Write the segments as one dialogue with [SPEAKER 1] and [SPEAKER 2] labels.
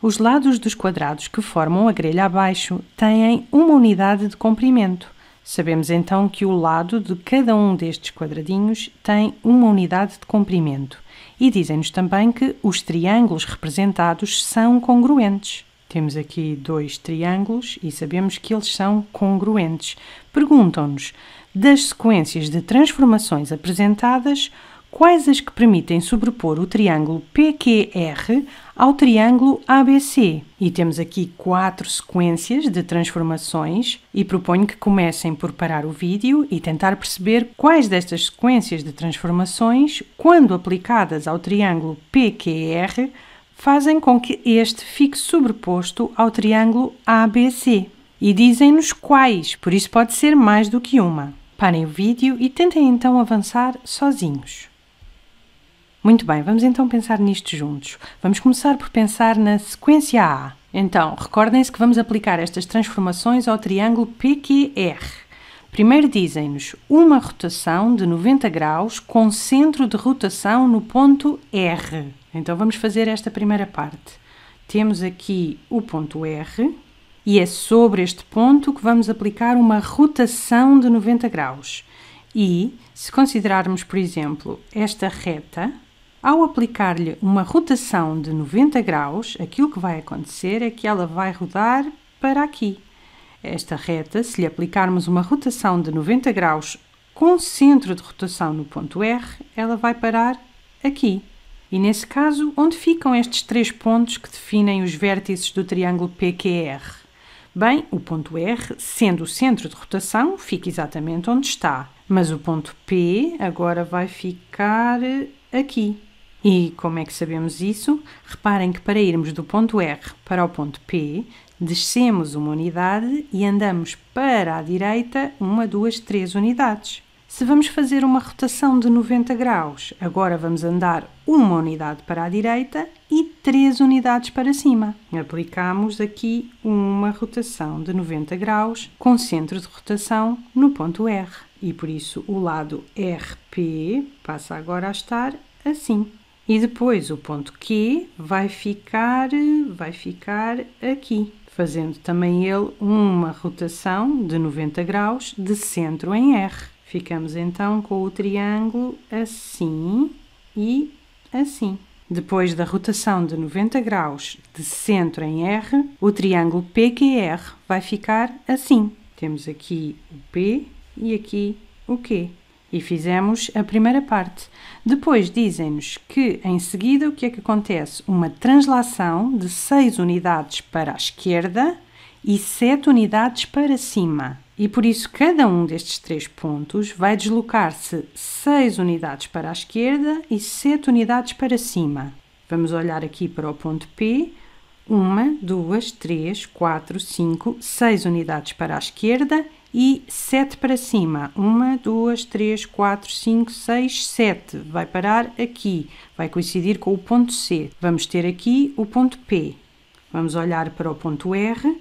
[SPEAKER 1] Os lados dos quadrados que formam a grelha abaixo têm uma unidade de comprimento. Sabemos então que o lado de cada um destes quadradinhos tem uma unidade de comprimento. E dizem-nos também que os triângulos representados são congruentes. Temos aqui dois triângulos e sabemos que eles são congruentes. Perguntam-nos: das sequências de transformações apresentadas, quais as que permitem sobrepor o triângulo PQR ao triângulo ABC. E temos aqui quatro sequências de transformações e proponho que comecem por parar o vídeo e tentar perceber quais destas sequências de transformações, quando aplicadas ao triângulo PQR, fazem com que este fique sobreposto ao triângulo ABC. E dizem-nos quais, por isso pode ser mais do que uma. Parem o vídeo e tentem então avançar sozinhos. Muito bem, vamos então pensar nisto juntos. Vamos começar por pensar na sequência A. Então, recordem-se que vamos aplicar estas transformações ao triângulo PQR. Primeiro dizem-nos uma rotação de 90 graus com centro de rotação no ponto R. Então vamos fazer esta primeira parte. Temos aqui o ponto R e é sobre este ponto que vamos aplicar uma rotação de 90 graus. E se considerarmos, por exemplo, esta reta, ao aplicar-lhe uma rotação de 90 graus, aquilo que vai acontecer é que ela vai rodar para aqui. Esta reta, se lhe aplicarmos uma rotação de 90 graus com centro de rotação no ponto R, ela vai parar aqui. E nesse caso, onde ficam estes três pontos que definem os vértices do triângulo PQR? Bem, o ponto R, sendo o centro de rotação, fica exatamente onde está, mas o ponto P agora vai ficar aqui. E como é que sabemos isso? Reparem que para irmos do ponto R para o ponto P, descemos uma unidade e andamos para a direita uma, duas, três unidades. Se vamos fazer uma rotação de 90 graus, agora vamos andar uma unidade para a direita e três unidades para cima. Aplicamos aqui uma rotação de 90 graus com centro de rotação no ponto R. E por isso o lado RP passa agora a estar assim. E depois o ponto Q vai ficar, vai ficar aqui, fazendo também ele uma rotação de 90 graus de centro em R. Ficamos então com o triângulo assim e assim. Depois da rotação de 90 graus de centro em R, o triângulo PQR vai ficar assim. Temos aqui o P e aqui o Q. E fizemos a primeira parte. Depois dizem-nos que, em seguida, o que é que acontece? Uma translação de 6 unidades para a esquerda e 7 unidades para cima. E por isso, cada um destes três pontos vai deslocar-se 6 unidades para a esquerda e 7 unidades para cima. Vamos olhar aqui para o ponto P. 1, 2, 3, 4, 5, 6 unidades para a esquerda e 7 para cima. 1, 2, 3, 4, 5, 6, 7. Vai parar aqui, vai coincidir com o ponto C. Vamos ter aqui o ponto P. Vamos olhar para o ponto R.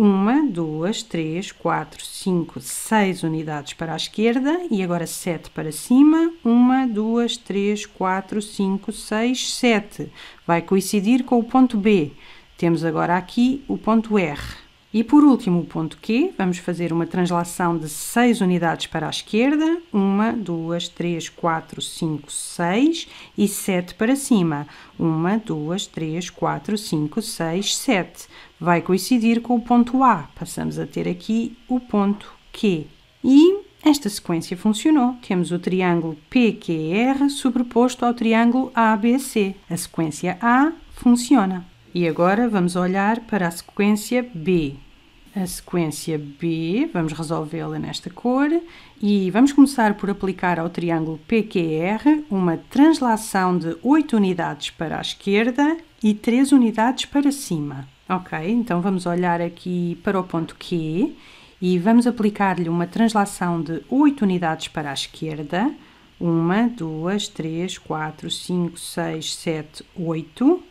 [SPEAKER 1] 1, 2, 3, 4, 5, 6 unidades para a esquerda e agora 7 para cima. 1, 2, 3, 4, 5, 6, 7. Vai coincidir com o ponto B. Temos agora aqui o ponto R. E por último, o ponto Q, vamos fazer uma translação de 6 unidades para a esquerda, 1, 2, 3, 4, 5, 6 e 7 para cima. 1, 2, 3, 4, 5, 6, 7. Vai coincidir com o ponto A. Passamos a ter aqui o ponto Q. E esta sequência funcionou. Temos o triângulo PQR sobreposto ao triângulo ABC. A sequência A funciona. E agora vamos olhar para a sequência B a sequência B, vamos resolvê-la nesta cor e vamos começar por aplicar ao triângulo PQR uma translação de 8 unidades para a esquerda e 3 unidades para cima. Ok, então vamos olhar aqui para o ponto Q e vamos aplicar-lhe uma translação de 8 unidades para a esquerda. 1, 2, 3, 4, 5, 6, 7, 8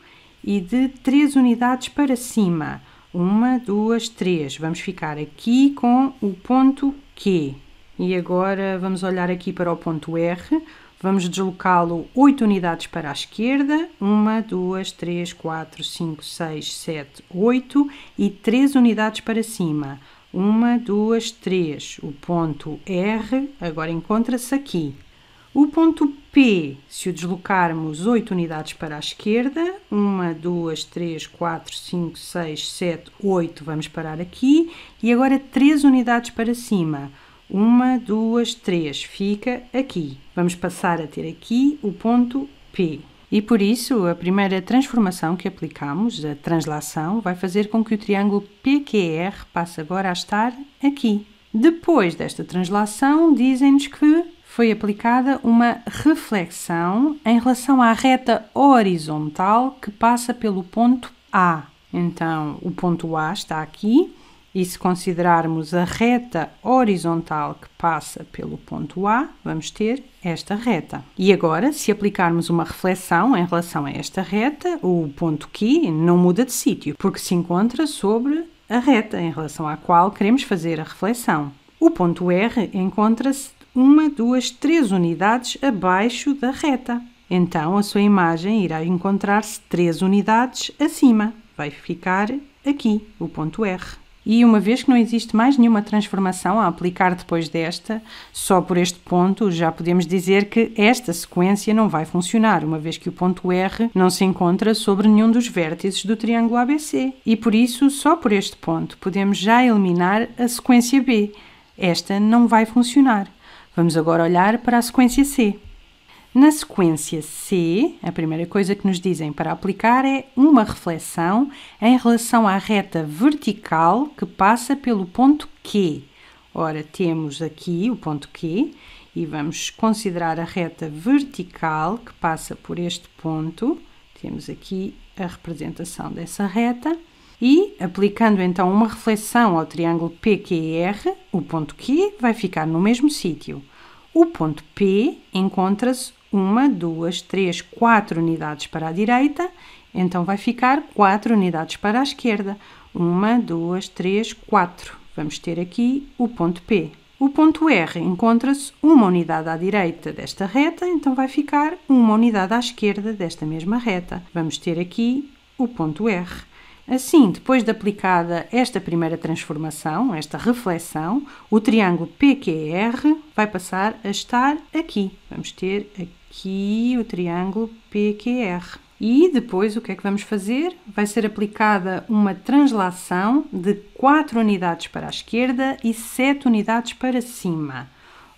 [SPEAKER 1] e de 3 unidades para cima. Uma, duas, três. Vamos ficar aqui com o ponto Q. E agora vamos olhar aqui para o ponto R. Vamos deslocá-lo 8 unidades para a esquerda, 1, 2, 3, 4, 5, 6, 7, 8 e 3 unidades para cima. 1, 2, 3. O ponto R agora encontra-se aqui. O ponto P P, se o deslocarmos 8 unidades para a esquerda, 1, 2, 3, 4, 5, 6, 7, 8, vamos parar aqui, e agora 3 unidades para cima. 1, 2, 3, fica aqui. Vamos passar a ter aqui o ponto P. E por isso, a primeira transformação que aplicamos, a translação, vai fazer com que o triângulo PQR passe agora a estar aqui. Depois desta translação, dizem-nos que foi aplicada uma reflexão em relação à reta horizontal que passa pelo ponto A. Então, o ponto A está aqui, e se considerarmos a reta horizontal que passa pelo ponto A, vamos ter esta reta. E agora, se aplicarmos uma reflexão em relação a esta reta, o ponto Q não muda de sítio, porque se encontra sobre a reta em relação à qual queremos fazer a reflexão. O ponto R encontra-se uma, duas, três unidades abaixo da reta. Então a sua imagem irá encontrar-se três unidades acima. Vai ficar aqui, o ponto R. E uma vez que não existe mais nenhuma transformação a aplicar depois desta, só por este ponto já podemos dizer que esta sequência não vai funcionar, uma vez que o ponto R não se encontra sobre nenhum dos vértices do triângulo ABC. E por isso, só por este ponto, podemos já eliminar a sequência B. Esta não vai funcionar. Vamos agora olhar para a sequência C. Na sequência C, a primeira coisa que nos dizem para aplicar é uma reflexão em relação à reta vertical que passa pelo ponto Q. Ora, temos aqui o ponto Q e vamos considerar a reta vertical que passa por este ponto. Temos aqui a representação dessa reta. E, aplicando então uma reflexão ao triângulo PQR, o ponto Q vai ficar no mesmo sítio. O ponto P encontra-se uma, duas, três, quatro unidades para a direita, então vai ficar quatro unidades para a esquerda. Uma, duas, três, quatro. Vamos ter aqui o ponto P. O ponto R encontra-se uma unidade à direita desta reta, então vai ficar uma unidade à esquerda desta mesma reta. Vamos ter aqui o ponto R. Assim, depois de aplicada esta primeira transformação, esta reflexão, o triângulo PQR vai passar a estar aqui. Vamos ter aqui o triângulo PQR. E depois o que é que vamos fazer? Vai ser aplicada uma translação de 4 unidades para a esquerda e 7 unidades para cima.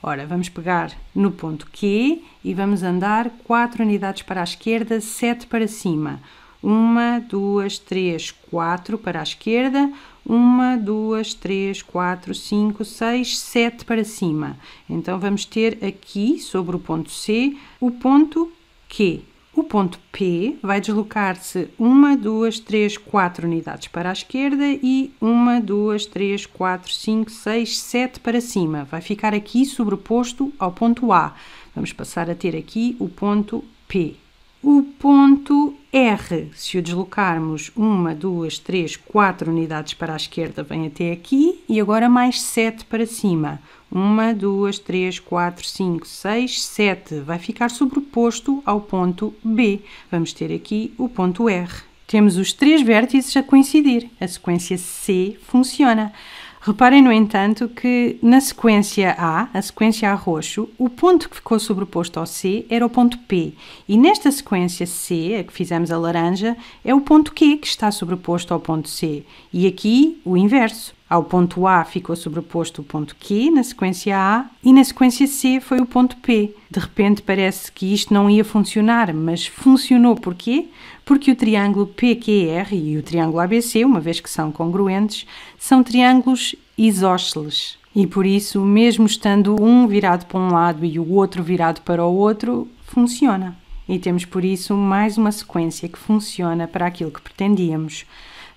[SPEAKER 1] Ora, vamos pegar no ponto Q e vamos andar 4 unidades para a esquerda, 7 para cima uma, duas, três, quatro para a esquerda, uma, duas, três, quatro, cinco, seis, sete para cima. Então vamos ter aqui sobre o ponto C o ponto Q. O ponto P vai deslocar-se uma, duas, três, quatro unidades para a esquerda e uma, duas, três, quatro, cinco, seis, sete para cima. Vai ficar aqui sobreposto ao ponto A. Vamos passar a ter aqui o ponto P. O ponto R, se o deslocarmos uma, duas, três, quatro unidades para a esquerda, vem até aqui e agora mais sete para cima. Uma, duas, três, quatro, cinco, seis, sete. Vai ficar sobreposto ao ponto B. Vamos ter aqui o ponto R. Temos os três vértices a coincidir. A sequência C funciona. Reparem, no entanto, que na sequência A, a sequência A roxo, o ponto que ficou sobreposto ao C era o ponto P. E nesta sequência C, a que fizemos a laranja, é o ponto Q que está sobreposto ao ponto C. E aqui o inverso. Ao ponto A ficou sobreposto o ponto Q na sequência A e na sequência C foi o ponto P. De repente parece que isto não ia funcionar, mas funcionou porquê? Porque o triângulo PQR e o triângulo ABC, uma vez que são congruentes, são triângulos isósceles. E por isso, mesmo estando um virado para um lado e o outro virado para o outro, funciona. E temos por isso mais uma sequência que funciona para aquilo que pretendíamos.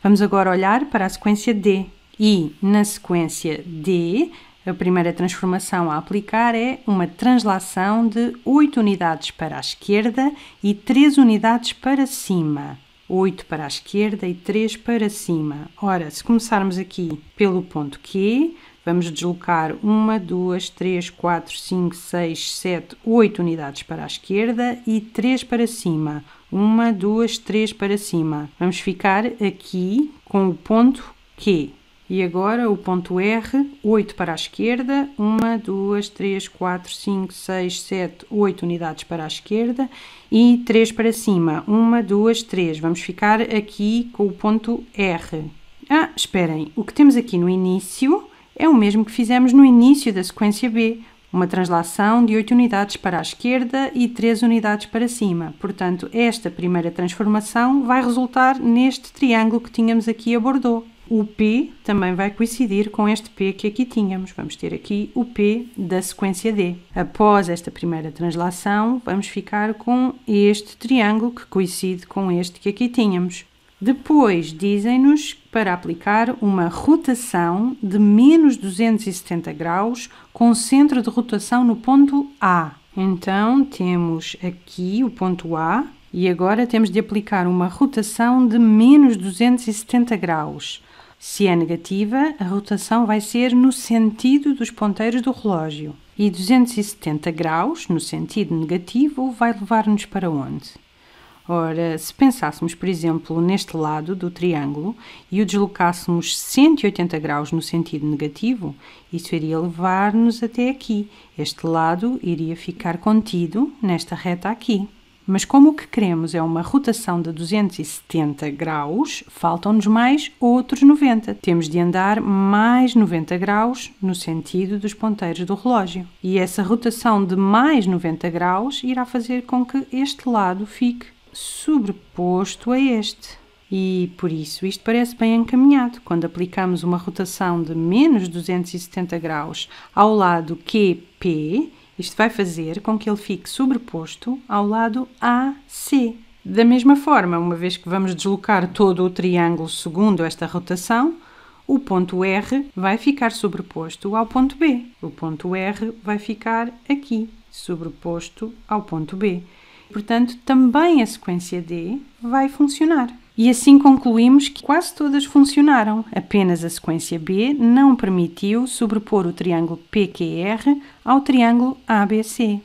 [SPEAKER 1] Vamos agora olhar para a sequência D, e na sequência D, a primeira transformação a aplicar é uma translação de 8 unidades para a esquerda e 3 unidades para cima. 8 para a esquerda e 3 para cima. Ora, se começarmos aqui pelo ponto Q, vamos deslocar 1, 2, 3, 4, 5, 6, 7, 8 unidades para a esquerda e 3 para cima. 1, 2, 3 para cima. Vamos ficar aqui com o ponto Q. E agora o ponto R, 8 para a esquerda, 1, 2, 3, 4, 5, 6, 7, 8 unidades para a esquerda e 3 para cima, 1, 2, 3. Vamos ficar aqui com o ponto R. Ah, esperem, o que temos aqui no início é o mesmo que fizemos no início da sequência B, uma translação de 8 unidades para a esquerda e 3 unidades para cima. Portanto, esta primeira transformação vai resultar neste triângulo que tínhamos aqui a bordeaux. O P também vai coincidir com este P que aqui tínhamos. Vamos ter aqui o P da sequência D. Após esta primeira translação, vamos ficar com este triângulo que coincide com este que aqui tínhamos. Depois dizem-nos para aplicar uma rotação de menos 270 graus com centro de rotação no ponto A. Então temos aqui o ponto A e agora temos de aplicar uma rotação de menos 270 graus. Se é negativa, a rotação vai ser no sentido dos ponteiros do relógio. E 270 graus, no sentido negativo, vai levar-nos para onde? Ora, se pensássemos, por exemplo, neste lado do triângulo e o deslocássemos 180 graus no sentido negativo, isso iria levar-nos até aqui. Este lado iria ficar contido nesta reta aqui. Mas como o que queremos é uma rotação de 270 graus, faltam-nos mais outros 90. Temos de andar mais 90 graus no sentido dos ponteiros do relógio. E essa rotação de mais 90 graus irá fazer com que este lado fique sobreposto a este. E por isso isto parece bem encaminhado. Quando aplicamos uma rotação de menos 270 graus ao lado QP, isto vai fazer com que ele fique sobreposto ao lado AC. Da mesma forma, uma vez que vamos deslocar todo o triângulo segundo esta rotação, o ponto R vai ficar sobreposto ao ponto B. O ponto R vai ficar aqui, sobreposto ao ponto B. Portanto, também a sequência D vai funcionar. E assim concluímos que quase todas funcionaram, apenas a sequência B não permitiu sobrepor o triângulo PQR ao triângulo ABC.